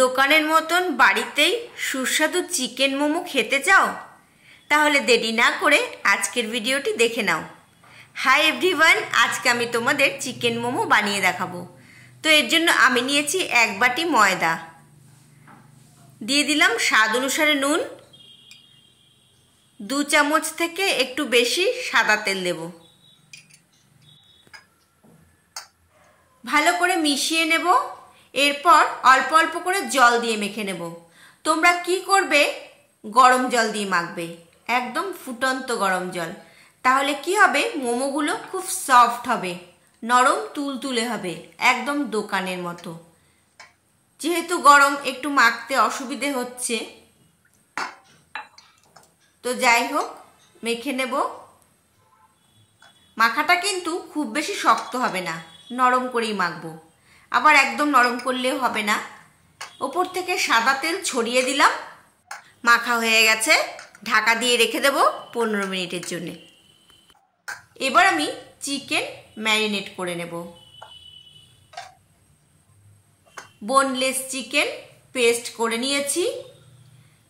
দোকানের মতন বাড়িতেই সুস্বাদু চিকেন মোমো খেতে চাও তাহলে দেরি না করে আজকের ভিডিওটি দেখে নাও হাই এভরিওয়ান আজকে আমি তোমাদের চিকেন মোমো বানিয়ে দেখাবো তো এর জন্য আমি নিয়েছি এক বাটি ময়দা দিয়ে দিলাম স্বাদ অনুসারে নুন দু চামচ থেকে একটু বেশি সাদা তেল দেব ভালো করে মিশিয়ে নেবো এরপর অল্প অল্প করে জল দিয়ে মেখে নেব তোমরা কি করবে গরম জল দিয়ে মাখবে একদম ফুটন্ত গরম জল তাহলে কি হবে মোমোগুলো খুব সফট হবে নরম তুলতুলে হবে একদম দোকানের মতো যেহেতু গরম একটু মাখতে অসুবিধে হচ্ছে তো যাই হোক মেখে নেব মাখাটা কিন্তু খুব বেশি শক্ত হবে না নরম করেই মাখবো আবার একদম নরম করলেও হবে না ওপর থেকে সাদা তেল ছড়িয়ে দিলাম মাখা হয়ে গেছে ঢাকা দিয়ে রেখে দেব পনেরো মিনিটের জন্যে এবার আমি চিকেন ম্যারিনেট করে নেব বোনলেস চিকেন পেস্ট করে নিয়েছি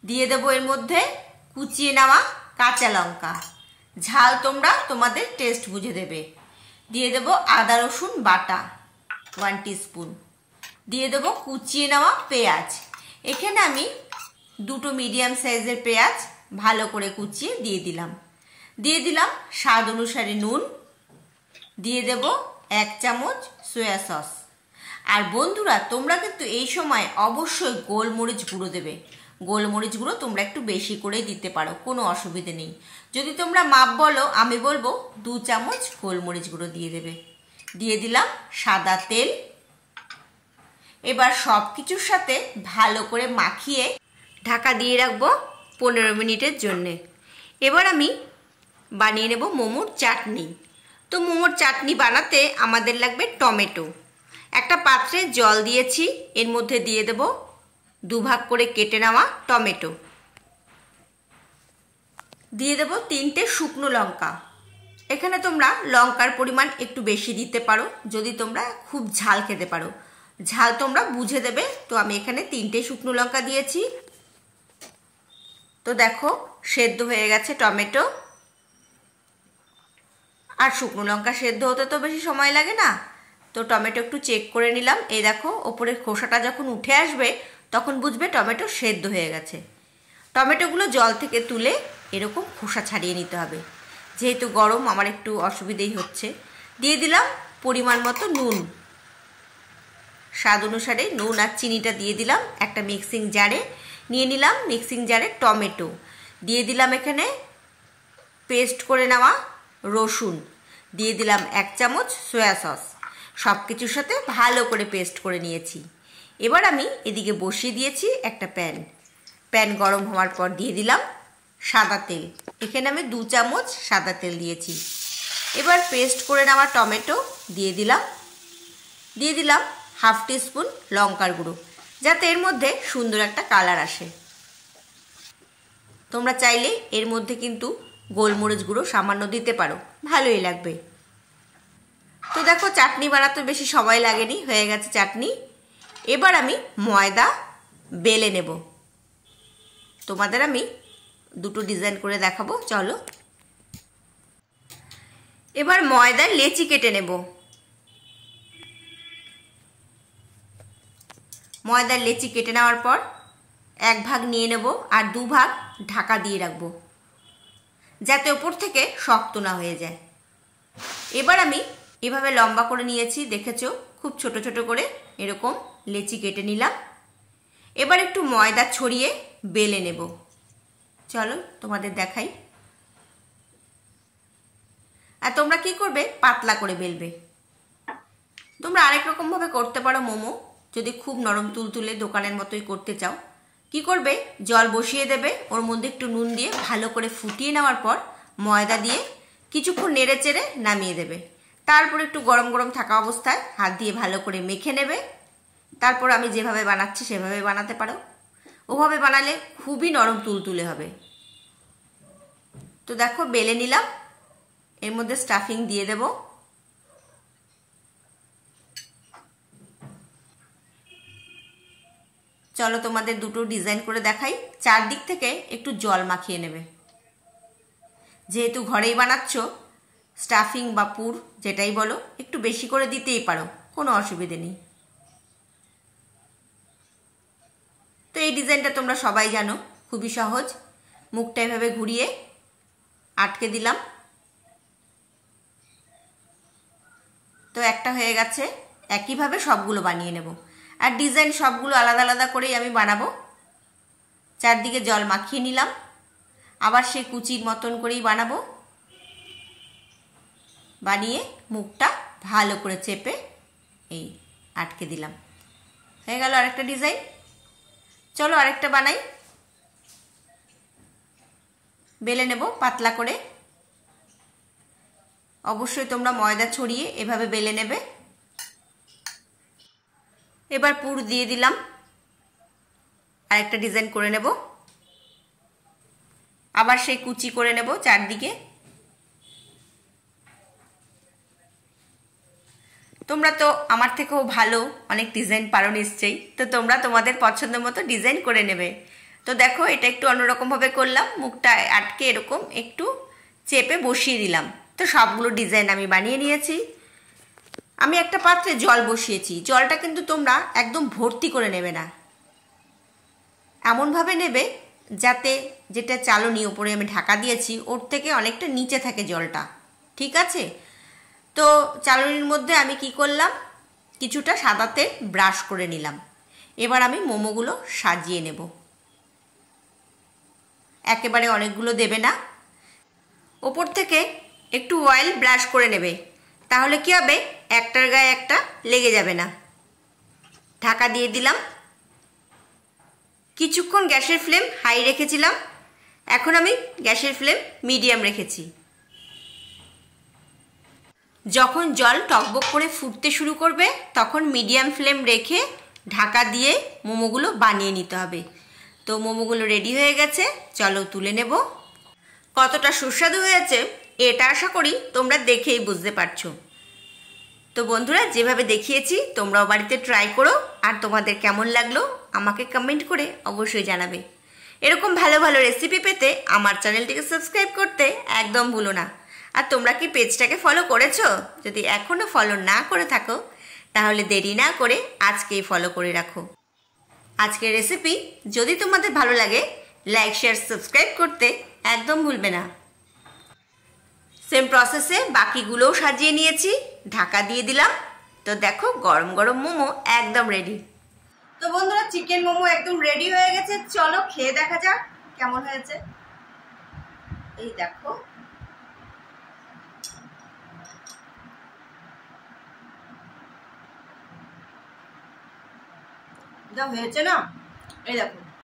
দিয়ে দেব এর মধ্যে কুচিয়ে নেওয়া কাঁচা লঙ্কা ঝাল তোমরা তোমাদের টেস্ট বুঝে দেবে দিয়ে দেব আদা রসুন বাটা ওয়ান স্পুন দিয়ে দেবো কুচিয়ে নেওয়া পেঁয়াজ এখানে আমি দুটো মিডিয়াম সাইজের পেঁয়াজ ভালো করে কুচিয়ে দিয়ে দিলাম দিয়ে দিলাম স্বাদ অনুসারে নুন দিয়ে দেব এক চামচ সোয়া সস আর বন্ধুরা তোমরা কিন্তু এই সময় অবশ্যই গোলমরিচ গুঁড়ো দেবে গোলমরিচ গুঁড়ো তোমরা একটু বেশি করেই দিতে পারো কোনো অসুবিধে নেই যদি তোমরা মাপ বলো আমি বলবো দু চামচ গোলমরিচ গুঁড়ো দিয়ে দেবে দিয়ে দিলাম সাদা তেল এবার সব কিছুর সাথে ভালো করে মাখিয়ে ঢাকা দিয়ে রাখবো পনেরো মিনিটের জন্যে এবার আমি বানিয়ে নেব মোমোর চাটনি তো মোমোর চাটনি বানাতে আমাদের লাগবে টমেটো একটা পাত্রে জল দিয়েছি এর মধ্যে দিয়ে দেব দুভাগ করে কেটে নেওয়া টমেটো দিয়ে দেব তিনটে শুকনো লঙ্কা এখানে তোমরা লঙ্কার পরিমাণ একটু বেশি দিতে পারো যদি তোমরা খুব ঝাল খেতে পারো ঝাল তোমরা বুঝে দেবে তো আমি এখানে তিনটে শুকনো লঙ্কা দিয়েছি তো দেখো সেদ্ধ হয়ে গেছে টমেটো আর শুকনো লঙ্কা সেদ্ধ হতে তো বেশি সময় লাগে না তো টমেটো একটু চেক করে নিলাম এই দেখো ওপরের খোসাটা যখন উঠে আসবে তখন বুঝবে টমেটো সেদ্ধ হয়ে গেছে টমেটোগুলো জল থেকে তুলে এরকম খোসা ছাড়িয়ে নিতে হবে যেহেতু গরম আমার একটু অসুবিধেই হচ্ছে দিয়ে দিলাম পরিমাণ মতো নুন স্বাদ অনুসারে নুন আর চিনিটা দিয়ে দিলাম একটা মিক্সিং জারে নিয়ে নিলাম মিক্সিং জারে টমেটো দিয়ে দিলাম এখানে পেস্ট করে নেওয়া রসুন দিয়ে দিলাম এক চামচ সয়া সস সব কিছুর সাথে ভালো করে পেস্ট করে নিয়েছি এবার আমি এদিকে বসিয়ে দিয়েছি একটা প্যান প্যান গরম হওয়ার পর দিয়ে দিলাম সাদা তেল এখানে আমি দু চামচ সাদা তেল দিয়েছি এবার পেস্ট করে নেওয়া টমেটো দিয়ে দিলাম দিয়ে দিলাম হাফ টিস্পুন লঙ্কার গুঁড়ো যাতে এর মধ্যে সুন্দর একটা কালার আসে তোমরা চাইলে এর মধ্যে কিন্তু গোলমরিচ গুঁড়ো সামান্য দিতে পারো ভালোই লাগবে তো দেখো চাটনি বানাতে বেশি সময় লাগেনি হয়ে গেছে চাটনি এবার আমি ময়দা বেলে নেব তোমাদের আমি দুটো ডিজাইন করে দেখাবো চলো এবার ময়দার লেচি কেটে নেব ময়দার লেচি কেটে নেওয়ার পর এক ভাগ নিয়ে নেব আর দু ভাগ ঢাকা দিয়ে রাখব যাতে ওপর থেকে শক্ত না হয়ে যায় এবার আমি এভাবে লম্বা করে নিয়েছি দেখেছো খুব ছোট ছোট করে এরকম লেচি কেটে নিলাম এবার একটু ময়দা ছড়িয়ে বেলে নেবো চলো তোমাদের দেখাই আর তোমরা কি করবে পাতলা করে বেলবে তোমরা আরেক রকমভাবে করতে পারো মোমো যদি খুব নরম তুলতুলে দোকানের মতোই করতে চাও কি করবে জল বসিয়ে দেবে ওর মধ্যে একটু নুন দিয়ে ভালো করে ফুটিয়ে নেওয়ার পর ময়দা দিয়ে কিছুক্ষণ নেড়ে চেড়ে নামিয়ে দেবে তারপর একটু গরম গরম থাকা অবস্থায় হাত দিয়ে ভালো করে মেখে নেবে তারপর আমি যেভাবে বানাচ্ছি সেভাবে বানাতে পারো ওভাবে বানালে খুবই নরম তুলতুলে হবে তো দেখো বেলে নিলাম এর মধ্যে স্টাফিং দিয়ে দেব চলো তোমাদের দুটো ডিজাইন করে দেখাই চারদিক থেকে একটু জল মাখিয়ে নেবে যেহেতু ঘরেই বানাচ্ছ স্টাফিং বা পুর যেটাই বলো একটু বেশি করে দিতেই পারো কোনো অসুবিধে নেই তো এই ডিজাইনটা তোমরা সবাই জানো খুবই সহজ মুখটা এভাবে ঘুরিয়ে আটকে দিলাম তো একটা হয়ে গেছে একইভাবে সবগুলো বানিয়ে নেব আর ডিজাইন সবগুলো আলাদা আলাদা করেই আমি বানাবো চারদিকে জল মাখিয়ে নিলাম আবার সে কুচির মতন করেই বানাবো বানিয়ে মুখটা ভালো করে চেপে এই আটকে দিলাম হয়ে গেল আরেকটা ডিজাইন চলো আরেকটা বানাই বেলে নেব পাতলা করে অবশ্যই তোমরা ময়দা ছড়িয়ে এভাবে বেলে নেবে এবার পুর দিয়ে দিলাম আরেকটা ডিজাইন করে নেব আবার সেই কুচি করে নেব চারদিকে তোমরা তো আমার থেকেও ভালো অনেক ডিজাইন পারো নিশ্চয়ই তো তোমরা তোমাদের পছন্দ মতো ডিজাইন করে নেবে তো দেখো এটা একটু অন্যরকমভাবে করলাম মুখটা আটকে এরকম একটু চেপে বসিয়ে দিলাম তো সবগুলো ডিজাইন আমি বানিয়ে নিয়েছি আমি একটা পাত্রে জল বসিয়েছি জলটা কিন্তু তোমরা একদম ভর্তি করে নেবে না এমনভাবে নেবে যাতে যেটা চালনি ওপরে আমি ঢাকা দিয়েছি ওর থেকে অনেকটা নিচে থাকে জলটা ঠিক আছে তো চালনির মধ্যে আমি কি করলাম কিছুটা সাদাতে ব্রাশ করে নিলাম এবার আমি মোমোগুলো সাজিয়ে নেব একেবারে অনেকগুলো দেবে না ওপর থেকে একটু অয়েল ব্রাশ করে নেবে তাহলে কি হবে একটার গায়ে একটা লেগে যাবে না ঢাকা দিয়ে দিলাম কিছুক্ষণ গ্যাসের ফ্লেম হাই রেখেছিলাম এখন আমি গ্যাসের ফ্লেম মিডিয়াম রেখেছি যখন জল টকবক করে ফুটতে শুরু করবে তখন মিডিয়াম ফ্লেম রেখে ঢাকা দিয়ে মোমোগুলো বানিয়ে নিতে হবে তো মোমোগুলো রেডি হয়ে গেছে চলো তুলে নেব কতটা সুস্বাদু হয়েছে এটা আশা করি তোমরা দেখেই বুঝতে পারছো তো বন্ধুরা যেভাবে দেখিয়েছি তোমরাও বাড়িতে ট্রাই করো আর তোমাদের কেমন লাগলো আমাকে কমেন্ট করে অবশ্যই জানাবে এরকম ভালো ভালো রেসিপি পেতে আমার চ্যানেলটিকে সাবস্ক্রাইব করতে একদম ভুলো না আর তোমরা কি পেজটাকে ফলো করেছো যদি এখনও ফলো না করে থাকো তাহলে দেরি না করে আজকেই ফলো করে রাখো আজকের রেসিপি যদি তোমাদের ভালো লাগে লাইক শেয়ার সাবস্ক্রাইব করতে একদম ভুলবে না সেম প্রসেসে বাকিগুলোও সাজিয়ে নিয়েছি ঢাকা দিয়ে দিলাম তো দেখো গরম গরম মোমো একদম রেডি তো বন্ধুরা চিকেন মোমো একদম রেডি হয়ে গেছে চলো খেয়ে দেখা যাক কেমন হয়েছে এই দেখো যা হয়েছে না এই দেখো